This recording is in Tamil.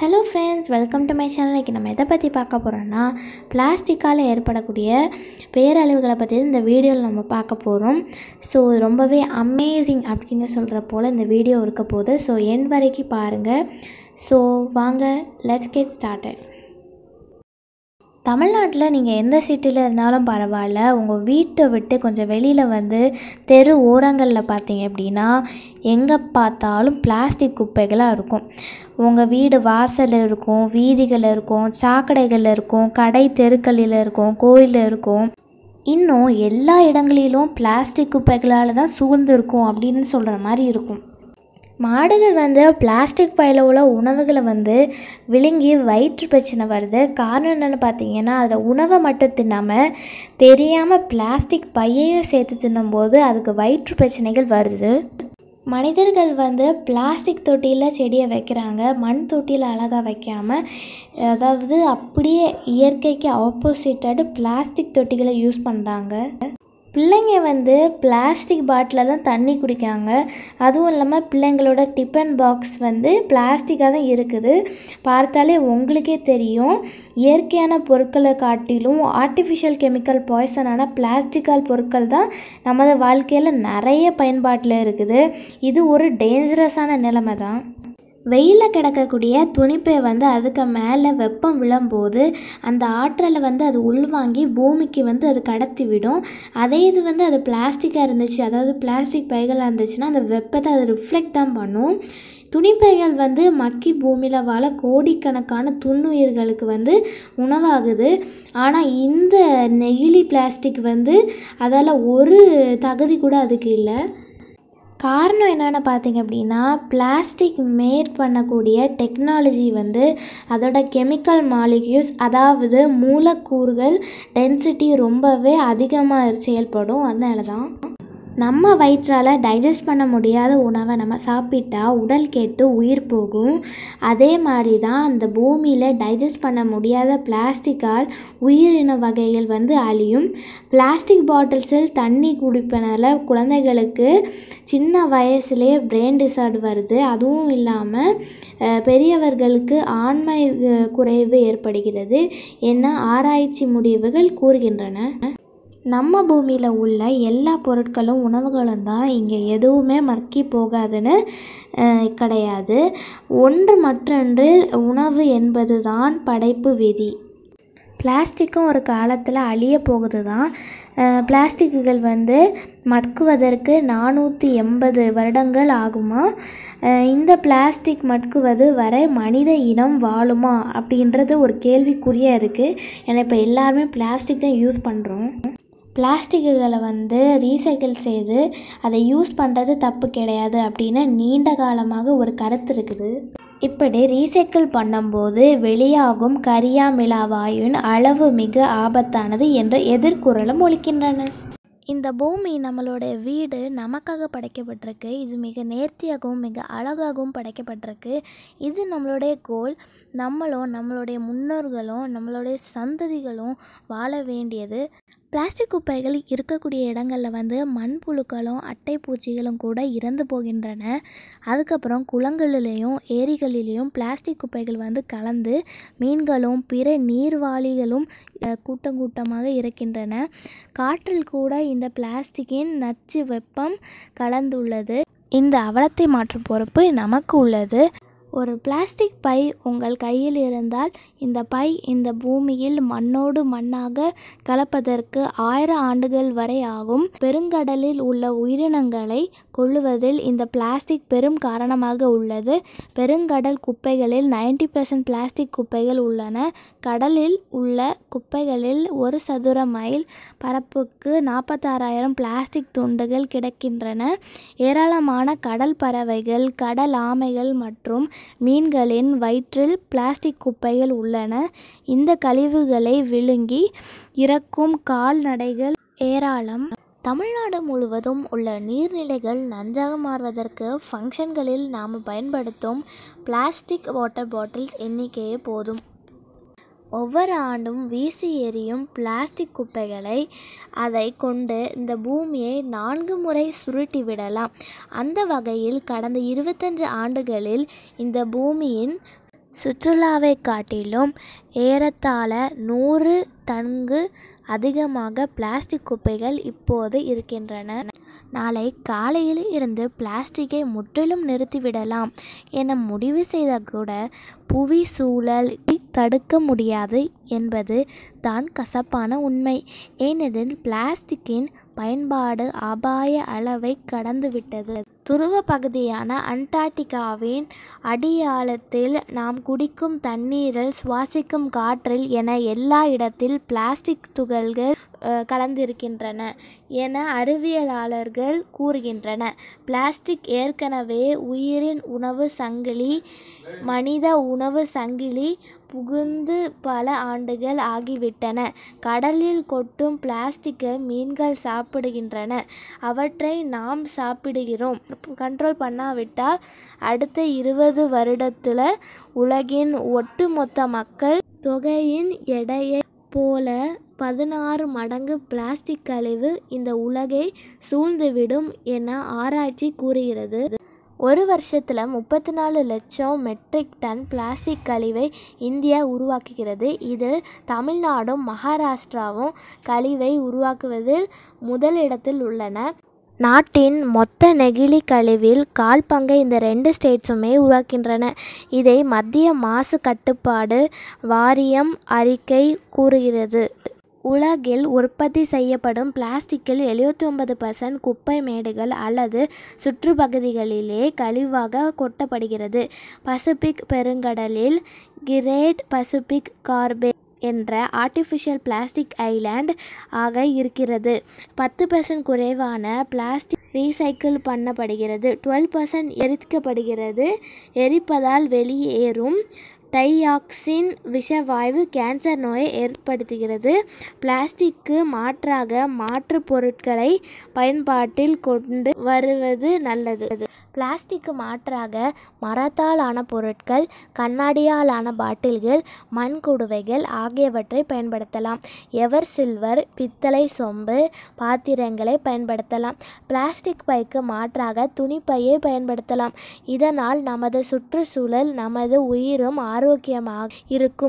Hello friends welcome to my channel இன்றைக்கி நம்ம எதை பற்றி பார்க்க போகிறோன்னா பிளாஸ்டிக்கால் ஏற்படக்கூடிய பேரழிவுகளை பற்றி இந்த வீடியோவில் நம்ம பார்க்க போகிறோம் ஸோ ரொம்பவே அமேசிங் அப்படின்னு சொல்கிற போல் இந்த வீடியோ இருக்க போகுது ஸோ என் வரைக்கும் பாருங்கள் ஸோ வாங்க லெட்ஸ் கெட் ஸ்டார்டட் தமிழ்நாட்டில் நீங்கள் எந்த சிட்டியில் இருந்தாலும் பரவாயில்ல உங்கள் வீட்டை விட்டு கொஞ்சம் வெளியில் வந்து தெரு ஓரங்களில் பார்த்தீங்க அப்படின்னா எங்கே பார்த்தாலும் பிளாஸ்டிக் குப்பைகளாக இருக்கும் உங்கள் வீடு வாசல் இருக்கும் வீதிகள் இருக்கும் சாக்கடைகள் இருக்கும் கடை தெருக்களில் இருக்கும் கோயில் இருக்கும் இன்னும் எல்லா இடங்களிலும் பிளாஸ்டிக் குப்பைகளால் தான் சூழ்ந்துருக்கும் அப்படின்னு சொல்கிற மாதிரி இருக்கும் மாடுகள் வந்து பிளாஸ்டிக் பையில் உள்ள உணவுகளை வந்து விழுங்கி வயிற்று பிரச்சனை வருது காரணம் என்னென்னு பார்த்தீங்கன்னா அதில் உணவை மட்டும் தின்னாமல் தெரியாமல் பிளாஸ்டிக் பையையும் சேர்த்து தின்னும்போது அதுக்கு வயிற்று பிரச்சனைகள் வருது மனிதர்கள் வந்து பிளாஸ்டிக் தொட்டியில் செடியை வைக்கிறாங்க மண் தொட்டியில் அழகாக வைக்காமல் அதாவது அப்படியே இயற்கைக்கு ஆப்போசிட்டடு பிளாஸ்டிக் தொட்டிகளை யூஸ் பண்ணுறாங்க பிள்ளைங்க வந்து பிளாஸ்டிக் பாட்டிலில் தான் தண்ணி குடிக்காங்க அதுவும் இல்லாமல் பிள்ளைங்களோட டிஃபன் பாக்ஸ் வந்து பிளாஸ்டிக்காக தான் இருக்குது பார்த்தாலே உங்களுக்கே தெரியும் இயற்கையான பொருட்களை காட்டிலும் ஆர்டிஃபிஷியல் கெமிக்கல் பாய்சனான பிளாஸ்டிக்கால் பொருட்கள் தான் நமது வாழ்க்கையில் நிறைய பயன்பாட்டில் இருக்குது இது ஒரு டேஞ்சரஸான நிலைமை தான் வெயிலில் கிடக்கக்கூடிய துணிப்பை வந்து அதுக்கு மேலே வெப்பம் விழும்போது அந்த ஆற்றலை வந்து அது உள்வாங்கி பூமிக்கு வந்து அது கடத்தி விடும் அதே இது வந்து அது பிளாஸ்டிக்காக இருந்துச்சு அதாவது பிளாஸ்டிக் பைகளாக இருந்துச்சுன்னா அந்த வெப்பத்தை அது ரிஃப்ளெக்ட் தான் பண்ணும் துணிப்பைகள் வந்து மக்கி பூமியில் வாழ கோடிக்கணக்கான துண்ணுயிர்களுக்கு வந்து உணவாகுது ஆனால் இந்த நெகிழி பிளாஸ்டிக் வந்து அதால் ஒரு தகுதி கூட அதுக்கு இல்லை காரணம் என்னென்னு பார்த்திங்க அப்படின்னா பிளாஸ்டிக் மேட் பண்ணக்கூடிய டெக்னாலஜி வந்து அதோட கெமிக்கல் மாலிக்யூல்ஸ் அதாவது மூலக்கூறுகள் டென்சிட்டி ரொம்பவே அதிகமாக செயல்படும் அதனால தான் நம்ம வயிற்றால் டைஜஸ்ட் பண்ண முடியாத உணவை நம்ம சாப்பிட்டா உடல் கேட்டு உயிர் போகும் அதே மாதிரி தான் அந்த பூமியில் டைஜஸ்ட் பண்ண முடியாத பிளாஸ்டிக்கால் உயிரின வகைகள் வந்து அழியும் பிளாஸ்டிக் பாட்டில்ஸில் தண்ணி குடிப்பதனால் குழந்தைகளுக்கு சின்ன வயசுலேயே பிரெயின் டிசார்ட் வருது அதுவும் இல்லாமல் பெரியவர்களுக்கு ஆண்மை குறைவு ஏற்படுகிறது என்ன ஆராய்ச்சி முடிவுகள் கூறுகின்றன நம்ம பூமியில் உள்ள எல்லா பொருட்களும் உணவுகளும் தான் இங்கே எதுவுமே மக்கி போகாதுன்னு கிடையாது ஒன்று மற்றொன்று உணவு என்பது தான் படைப்பு விதி பிளாஸ்டிக்கும் ஒரு காலத்தில் அழிய போகுது தான் பிளாஸ்டிக்குகள் வந்து மட்குவதற்கு நானூற்றி எண்பது வருடங்கள் ஆகுமா இந்த பிளாஸ்டிக் மட்குவது வரை மனித இனம் வாழுமா அப்படின்றது ஒரு கேள்விக்குறியாக இருக்குது ஏன்னா இப்போ எல்லாருமே பிளாஸ்டிக் தான் யூஸ் பண்ணுறோம் பிளாஸ்டிக்குகளை வந்து ரீசைக்கிள் செய்து அதை யூஸ் பண்ணுறது தப்பு கிடையாது அப்படின்னு நீண்ட காலமாக ஒரு கருத்து இருக்குது இப்படி ரீசைக்கிள் பண்ணும்போது வெளியாகும் கரியாமிலா வாயுவின் அளவு மிக ஆபத்தானது என்ற எதிர்குறலும் ஒழிக்கின்றன இந்த பூமி நம்மளோட வீடு நமக்காக படைக்கப்பட்டிருக்கு இது மிக நேர்த்தியாகவும் மிக அழகாகவும் படைக்கப்பட்டிருக்கு இது நம்மளுடைய கோல் நம்மளும் நம்மளுடைய முன்னோர்களும் நம்மளுடைய சந்ததிகளும் வாழ வேண்டியது பிளாஸ்டிக் குப்பைகள் இருக்கக்கூடிய இடங்களில் வந்து மண்புழுக்களும் அட்டை பூச்சிகளும் கூட இறந்து போகின்றன அதுக்கப்புறம் குளங்களிலேயும் ஏரிகளிலேயும் பிளாஸ்டிக் குப்பைகள் வந்து கலந்து மீன்களும் பிற நீர்வாளிகளும் கூட்டம் கூட்டமாக இருக்கின்றன காற்றில் கூட இந்த பிளாஸ்டிக்கின் நச்சு வெப்பம் கலந்துள்ளது இந்த அவலத்தை மாற்றும் பொறுப்பு நமக்கு உள்ளது ஒரு பிளாஸ்டிக் பை உங்கள் கையில் இருந்தால் இந்த பை இந்த பூமியில் மண்ணோடு மண்ணாக கலப்பதற்கு ஆயிரம் ஆண்டுகள் வரை ஆகும் பெருங்கடலில் உள்ள உயிரினங்களை கொள்ளுவதில் இந்த பிளாஸ்டிக் பெரும் காரணமாக உள்ளது பெருங்கடல் குப்பைகளில் நைன்டி பர்சன்ட் பிளாஸ்டிக் குப்பைகள் உள்ளன கடலில் உள்ள குப்பைகளில் ஒரு சதுர மைல் பரப்புக்கு நாற்பத்தாறாயிரம் பிளாஸ்டிக் துண்டுகள் கிடக்கின்றன ஏராளமான கடல் பறவைகள் கடல் ஆமைகள் மற்றும் மீன்களின் வயிற்றில் பிளாஸ்டிக் குப்பைகள் உள்ளன இந்த கழிவுகளை விழுங்கி இறக்கும் கால்நடைகள் ஏராளம் தமிழ்நாடு முழுவதும் உள்ள நீர்நிலைகள் நஞ்சாக மாறுவதற்கு ஃபங்க்ஷன்களில் நாம் பயன்படுத்தும் பிளாஸ்டிக் வாட்டர் பாட்டில்ஸ் எண்ணிக்கையே போதும் ஒவ்வொரு ஆண்டும் வீசி எறியும் பிளாஸ்டிக் குப்பைகளை அதை கொண்டு இந்த பூமியை நான்கு முறை சுருட்டி விடலாம் அந்த வகையில் கடந்த இருபத்தஞ்சு ஆண்டுகளில் இந்த பூமியின் சுற்றுலாவை காட்டிலும் ஏறத்தாழ நூறு டன்கு அதிகமாக பிளாஸ்டிக் குப்பைகள் இப்போது இருக்கின்றன நாளை காலையில் இருந்து பிளாஸ்டிக்கை முற்றிலும் நிறுத்திவிடலாம் என முடிவு செய்த கூட புவி சூழல் தடுக்க முடியாது என்பது தான் கசப்பான உண்மை ஏனெனில் பிளாஸ்டிக்கின் பயன்பாடு அபாய அளவை கடந்துவிட்டது துருவ பகுதியான அண்டார்டிகாவின் அடியாளத்தில் நாம் குடிக்கும் தண்ணீரில் சுவாசிக்கும் காற்றில் என எல்லா இடத்தில் பிளாஸ்டிக் துகள்கள் கலந்திருக்கின்றன என அறிவியலாளர்கள் கூறுகின்றன பிளாஸ்டிக் ஏற்கனவே உயிரின் உணவு சங்கிலி மனித உணவு சங்கிலி புகுந்து பல ஆண்டுகள் ஆகிவிட்டன. கடலில் கொட்டும் பிளாஸ்டிக்கை மீன்கள் சாப்பிடுகின்றன. அவற்றை நாம் சாப்பிடுகிறோம். கண்ட்ரோல் பண்ணாவிட்டால் அடுத்த இருபது வருடத்துல உலகின் ஒட்டுமொத்த மக்கள் தொகையின் எடையைப் போல பதினாறு மடங்கு பிளாஸ்டிக் கழிவு இந்த உலகை சூழ்ந்துவிடும் என ஆராய்ச்சி கூறுகிறது. ஒரு வருஷத்தில் முப்பத்தி நாலு லட்சம் மெட்ரிக் டன் பிளாஸ்டிக் கழிவை இந்தியா உருவாக்குகிறது இதில் தமிழ்நாடும் மகாராஷ்டிராவும் கழிவை உருவாக்குவதில் முதலிடத்தில் உள்ளன நாட்டின் மொத்த நெகிழி கழிவில் கால் பங்கை இந்த ரெண்டு ஸ்டேட்ஸுமே உருவாக்கின்றன இதை மத்திய மாசு கட்டுப்பாடு வாரியம் அறிக்கை கூறுகிறது உலகில் உற்பத்தி செய்யப்படும் பிளாஸ்டிக்கில் ஒன்பது பர்சன்ட் குப்பை மேடுகள் அல்லது சுற்றுப்பகுதிகளிலே கழிவாக கொட்டப்படுகிறது பசிபிக் பெருங்கடலில் கிரேட் பசிபிக் கார்பே என்ற ஆர்டிஃபிஷியல் பிளாஸ்டிக் ஐலாண்ட் ஆக இருக்கிறது பத்து பர்சன்ட் குறைவான பிளாஸ்டிக் ரீசைக்கிள் பண்ணப்படுகிறது டுவெல் பர்சன்ட் எரிக்கப்படுகிறது எரிப்பதால் வெளியேறும் டையாக்சின் விஷவாயு கேன்சர் நோயை ஏற்படுத்துகிறது பிளாஸ்டிக்கு மாற்றாக மாற்றுப் பொருட்களை பயன்பாட்டில் கொண்டு வருவது நல்லது பிளாஸ்டிக்கு மாற்றாக மரத்தால் ஆன பொருட்கள் கண்ணாடியால் ஆன பாட்டில்கள் மண் குடுவைகள் ஆகியவற்றை பயன்படுத்தலாம் எவர் சில்வர் பித்தளை சொம்பு பாத்திரங்களை பயன்படுத்தலாம் பிளாஸ்டிக் பைக்கு மாற்றாக துணிப்பையை பயன்படுத்தலாம் இதனால் நமது சுற்றுச்சூழல் நமது உயிரும் ஆரோக்கியமாக இருக்கும்